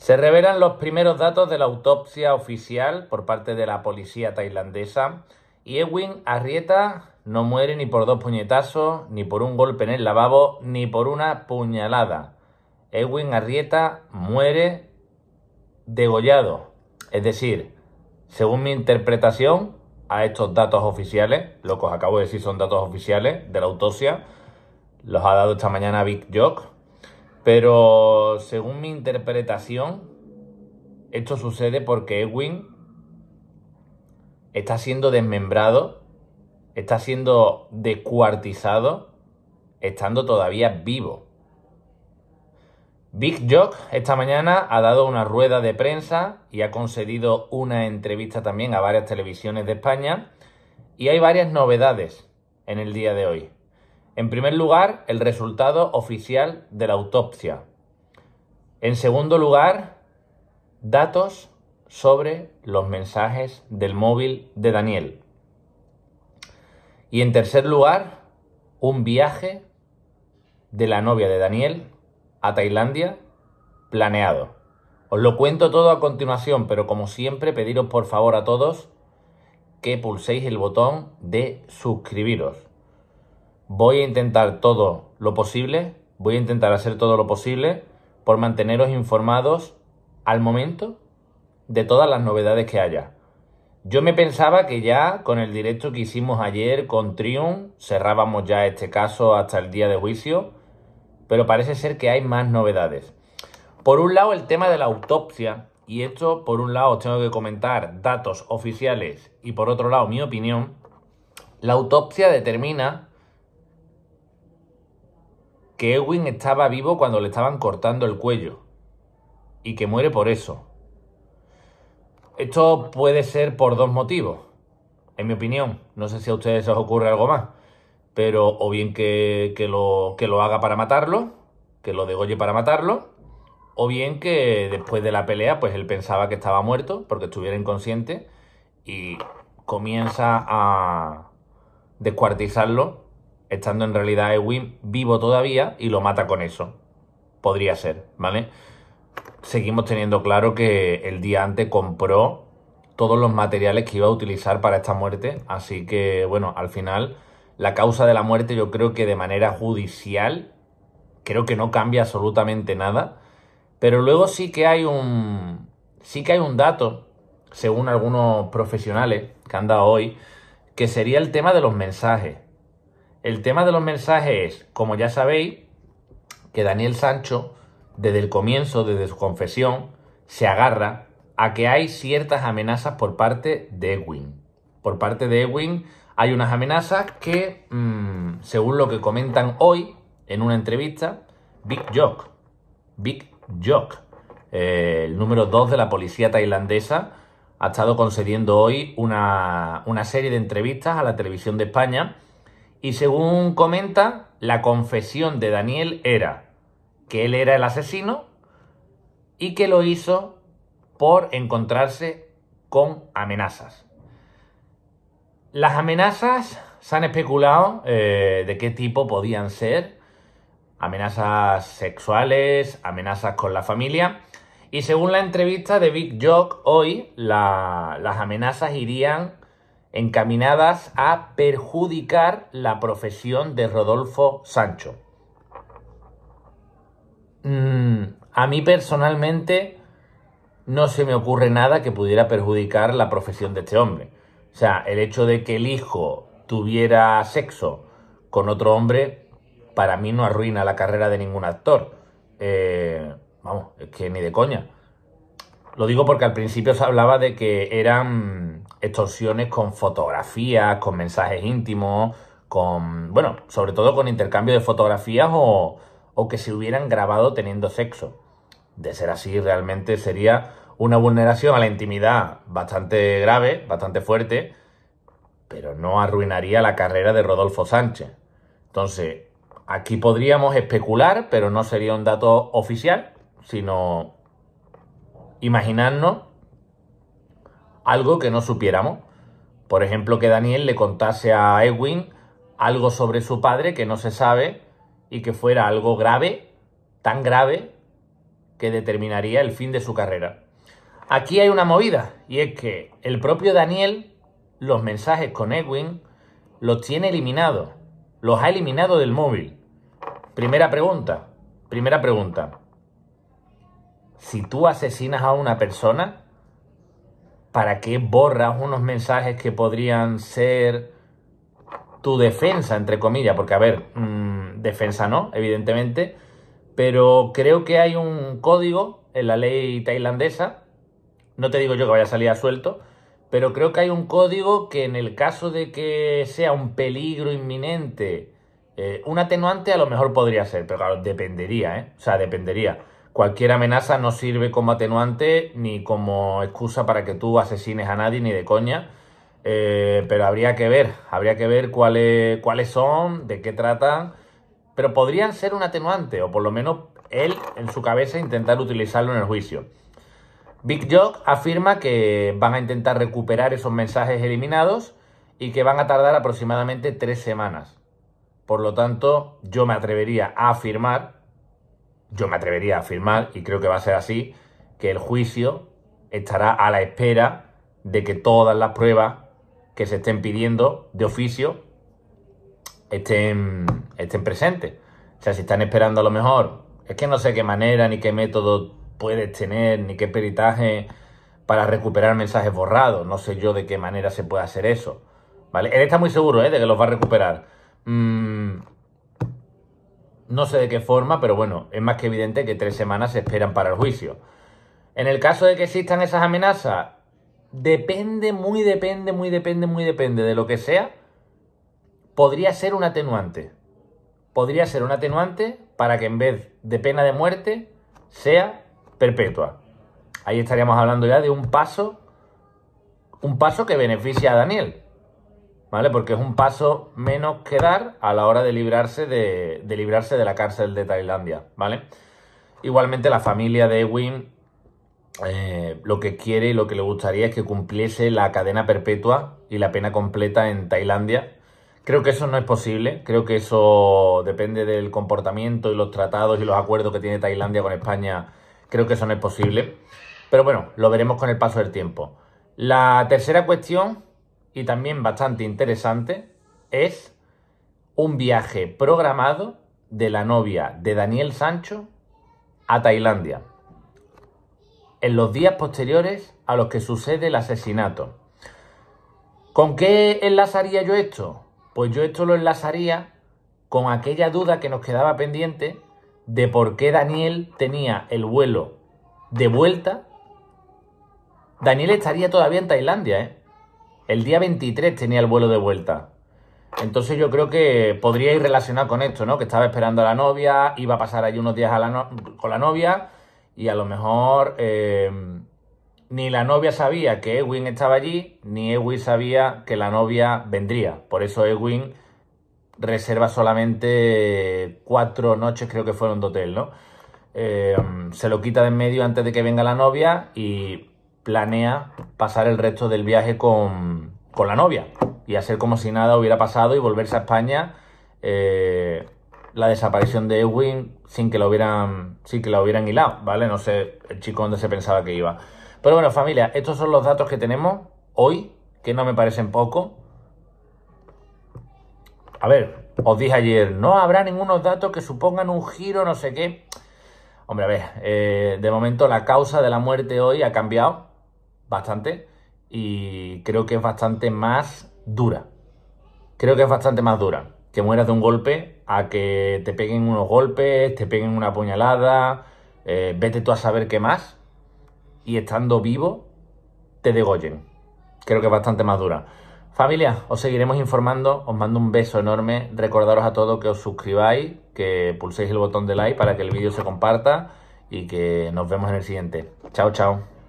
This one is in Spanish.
Se revelan los primeros datos de la autopsia oficial por parte de la policía tailandesa y Ewin Arrieta no muere ni por dos puñetazos, ni por un golpe en el lavabo, ni por una puñalada. Edwin Arrieta muere degollado. Es decir, según mi interpretación a estos datos oficiales, lo que os acabo de decir son datos oficiales de la autopsia, los ha dado esta mañana Big Jock pero según mi interpretación, esto sucede porque Edwin está siendo desmembrado, está siendo descuartizado, estando todavía vivo. Big Jock esta mañana ha dado una rueda de prensa y ha concedido una entrevista también a varias televisiones de España y hay varias novedades en el día de hoy. En primer lugar, el resultado oficial de la autopsia. En segundo lugar, datos sobre los mensajes del móvil de Daniel. Y en tercer lugar, un viaje de la novia de Daniel a Tailandia planeado. Os lo cuento todo a continuación, pero como siempre, pediros por favor a todos que pulséis el botón de suscribiros voy a intentar todo lo posible, voy a intentar hacer todo lo posible por manteneros informados al momento de todas las novedades que haya. Yo me pensaba que ya con el directo que hicimos ayer con Triumph cerrábamos ya este caso hasta el día de juicio, pero parece ser que hay más novedades. Por un lado el tema de la autopsia, y esto por un lado tengo que comentar datos oficiales y por otro lado mi opinión, la autopsia determina que Edwin estaba vivo cuando le estaban cortando el cuello y que muere por eso. Esto puede ser por dos motivos, en mi opinión. No sé si a ustedes se os ocurre algo más, pero o bien que, lo, que lo haga para matarlo, que lo degolle para matarlo, o bien que después de la pelea, pues él pensaba que estaba muerto porque estuviera inconsciente y comienza a descuartizarlo estando en realidad Ewing vivo todavía y lo mata con eso. Podría ser, ¿vale? Seguimos teniendo claro que el día antes compró todos los materiales que iba a utilizar para esta muerte, así que bueno, al final la causa de la muerte yo creo que de manera judicial creo que no cambia absolutamente nada, pero luego sí que hay un sí que hay un dato según algunos profesionales que han dado hoy que sería el tema de los mensajes. El tema de los mensajes es, como ya sabéis, que Daniel Sancho, desde el comienzo, desde su confesión, se agarra a que hay ciertas amenazas por parte de Ewing. Por parte de Ewing hay unas amenazas que, mm, según lo que comentan hoy en una entrevista, Big Jock, Big Jock, eh, el número 2 de la policía tailandesa, ha estado concediendo hoy una, una serie de entrevistas a la televisión de España y según comenta, la confesión de Daniel era que él era el asesino y que lo hizo por encontrarse con amenazas. Las amenazas se han especulado eh, de qué tipo podían ser. Amenazas sexuales, amenazas con la familia. Y según la entrevista de Big Jock hoy, las amenazas irían encaminadas a perjudicar la profesión de Rodolfo Sancho. Mm, a mí personalmente no se me ocurre nada que pudiera perjudicar la profesión de este hombre. O sea, el hecho de que el hijo tuviera sexo con otro hombre, para mí no arruina la carrera de ningún actor. Eh, vamos, es que ni de coña. Lo digo porque al principio se hablaba de que eran extorsiones con fotografías, con mensajes íntimos, con, bueno, sobre todo con intercambio de fotografías o, o que se hubieran grabado teniendo sexo. De ser así, realmente sería una vulneración a la intimidad bastante grave, bastante fuerte, pero no arruinaría la carrera de Rodolfo Sánchez. Entonces, aquí podríamos especular, pero no sería un dato oficial, sino imaginarnos algo que no supiéramos. Por ejemplo, que Daniel le contase a Edwin algo sobre su padre que no se sabe y que fuera algo grave, tan grave, que determinaría el fin de su carrera. Aquí hay una movida, y es que el propio Daniel los mensajes con Edwin los tiene eliminados, los ha eliminado del móvil. Primera pregunta, primera pregunta si tú asesinas a una persona, ¿para qué borras unos mensajes que podrían ser tu defensa, entre comillas? Porque, a ver, mm, defensa no, evidentemente, pero creo que hay un código en la ley tailandesa, no te digo yo que vaya a salir a suelto, pero creo que hay un código que en el caso de que sea un peligro inminente, eh, un atenuante a lo mejor podría ser, pero claro, dependería, ¿eh? O sea, dependería. Cualquier amenaza no sirve como atenuante ni como excusa para que tú asesines a nadie ni de coña. Eh, pero habría que ver, habría que ver cuáles, cuáles son, de qué tratan. Pero podrían ser un atenuante, o por lo menos él en su cabeza intentar utilizarlo en el juicio. Big Jock afirma que van a intentar recuperar esos mensajes eliminados y que van a tardar aproximadamente tres semanas. Por lo tanto, yo me atrevería a afirmar yo me atrevería a afirmar, y creo que va a ser así, que el juicio estará a la espera de que todas las pruebas que se estén pidiendo de oficio estén, estén presentes. O sea, si están esperando a lo mejor, es que no sé qué manera ni qué método puedes tener, ni qué peritaje para recuperar mensajes borrados. No sé yo de qué manera se puede hacer eso. ¿Vale? Él está muy seguro ¿eh? de que los va a recuperar. Mm, no sé de qué forma, pero bueno, es más que evidente que tres semanas se esperan para el juicio. En el caso de que existan esas amenazas, depende, muy depende, muy depende, muy depende de lo que sea, podría ser un atenuante. Podría ser un atenuante para que en vez de pena de muerte sea perpetua. Ahí estaríamos hablando ya de un paso, un paso que beneficia a Daniel, ¿vale? Porque es un paso menos que dar a la hora de librarse de, librarse de la cárcel de Tailandia, ¿vale? Igualmente la familia de Ewing eh, lo que quiere y lo que le gustaría es que cumpliese la cadena perpetua y la pena completa en Tailandia. Creo que eso no es posible, creo que eso depende del comportamiento y los tratados y los acuerdos que tiene Tailandia con España, creo que eso no es posible. Pero bueno, lo veremos con el paso del tiempo. La tercera cuestión y también bastante interesante es un viaje programado de la novia de Daniel Sancho a Tailandia, en los días posteriores a los que sucede el asesinato. ¿Con qué enlazaría yo esto? Pues yo esto lo enlazaría con aquella duda que nos quedaba pendiente de por qué Daniel tenía el vuelo de vuelta. Daniel estaría todavía en Tailandia, ¿eh? El día 23 tenía el vuelo de vuelta. Entonces yo creo que podría ir relacionado con esto, ¿no? Que estaba esperando a la novia, iba a pasar allí unos días con la novia y a lo mejor eh, ni la novia sabía que Edwin estaba allí, ni Edwin sabía que la novia vendría. Por eso Edwin reserva solamente cuatro noches, creo que fueron de hotel, ¿no? Eh, se lo quita de en medio antes de que venga la novia y planea pasar el resto del viaje con, la novia y hacer como si nada hubiera pasado y volverse a España. Eh, la desaparición de Edwin sin que lo hubieran, que la hubieran hilado, ¿vale? No sé el chico dónde se pensaba que iba. Pero bueno, familia, estos son los datos que tenemos hoy, que no me parecen poco. A ver, os dije ayer, no habrá ningunos datos que supongan un giro, no sé qué. Hombre, a ver, eh, de momento la causa de la muerte hoy ha cambiado bastante, y creo que es bastante más dura. Creo que es bastante más dura. Que mueras de un golpe a que te peguen unos golpes, te peguen una puñalada, eh, vete tú a saber qué más, y estando vivo, te degollen. Creo que es bastante más dura. Familia, os seguiremos informando, os mando un beso enorme, recordaros a todos que os suscribáis, que pulséis el botón de like para que el vídeo se comparta y que nos vemos en el siguiente. Chao, chao.